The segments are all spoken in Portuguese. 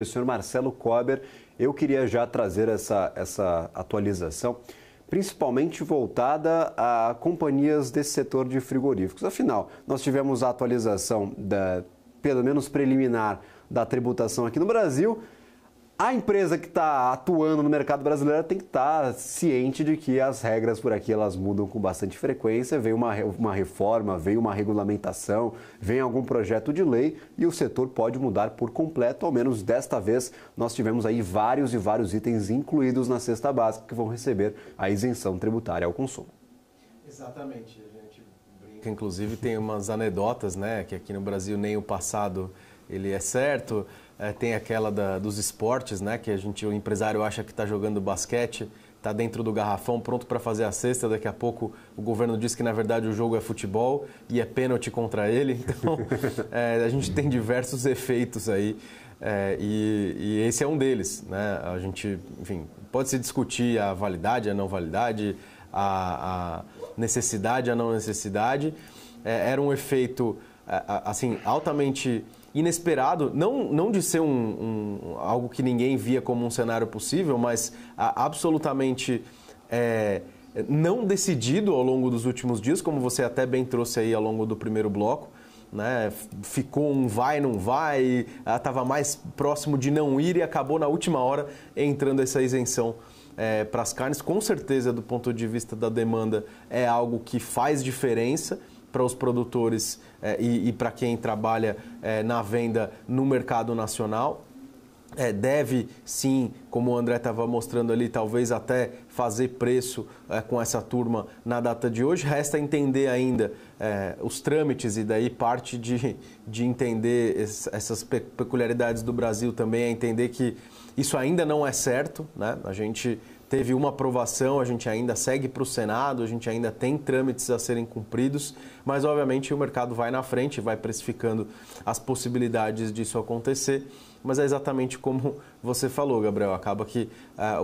professor Marcelo Kober. Eu queria já trazer essa, essa atualização, principalmente voltada a companhias desse setor de frigoríficos. Afinal, nós tivemos a atualização, da, pelo menos preliminar, da tributação aqui no Brasil a empresa que está atuando no mercado brasileiro tem que estar tá ciente de que as regras por aqui elas mudam com bastante frequência. Vem uma, uma reforma, vem uma regulamentação, vem algum projeto de lei e o setor pode mudar por completo. Ao menos desta vez nós tivemos aí vários e vários itens incluídos na cesta básica que vão receber a isenção tributária ao consumo. Exatamente. A gente que inclusive tem umas anedotas, né? Que aqui no Brasil nem o passado ele é certo. É, tem aquela da, dos esportes, né? Que a gente, o empresário acha que está jogando basquete, está dentro do garrafão, pronto para fazer a cesta. Daqui a pouco o governo diz que na verdade o jogo é futebol e é pênalti contra ele. Então é, a gente tem diversos efeitos aí. É, e, e, esse é um deles, né? A gente, enfim, pode se discutir a validade, a não validade, a, a necessidade a não necessidade. É, era um efeito é, assim altamente inesperado, não, não de ser um, um, algo que ninguém via como um cenário possível, mas absolutamente é, não decidido ao longo dos últimos dias, como você até bem trouxe aí ao longo do primeiro bloco. Né? Ficou um vai, não vai, estava mais próximo de não ir e acabou na última hora entrando essa isenção é, para as carnes, com certeza, do ponto de vista da demanda, é algo que faz diferença para os produtores é, e, e para quem trabalha é, na venda no mercado nacional. É, deve sim, como o André estava mostrando ali, talvez até fazer preço é, com essa turma na data de hoje. Resta entender ainda é, os trâmites e daí parte de, de entender essas peculiaridades do Brasil também é entender que isso ainda não é certo, né? A gente teve uma aprovação, a gente ainda segue para o Senado, a gente ainda tem trâmites a serem cumpridos, mas obviamente o mercado vai na frente, vai precificando as possibilidades disso acontecer. Mas é exatamente como você falou, Gabriel. Acaba que ah,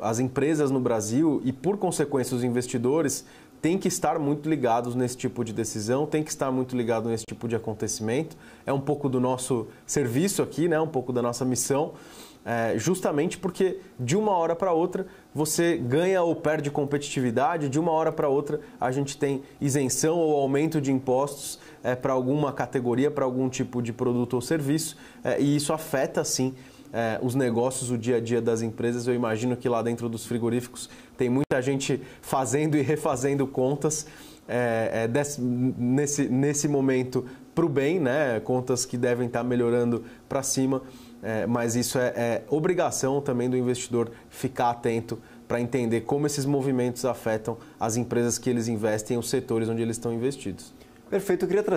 as empresas no Brasil e, por consequência, os investidores tem que estar muito ligados nesse tipo de decisão, tem que estar muito ligado nesse tipo de acontecimento. É um pouco do nosso serviço aqui, né? um pouco da nossa missão, é, justamente porque de uma hora para outra você ganha ou perde competitividade, de uma hora para outra a gente tem isenção ou aumento de impostos é, para alguma categoria, para algum tipo de produto ou serviço, é, e isso afeta, sim, é, os negócios, o dia a dia das empresas. Eu imagino que lá dentro dos frigoríficos tem muita gente fazendo e refazendo contas é, é, desse, nesse, nesse momento para o bem, né? contas que devem estar tá melhorando para cima, é, mas isso é, é obrigação também do investidor ficar atento para entender como esses movimentos afetam as empresas que eles investem, os setores onde eles estão investidos. Perfeito, eu queria trazer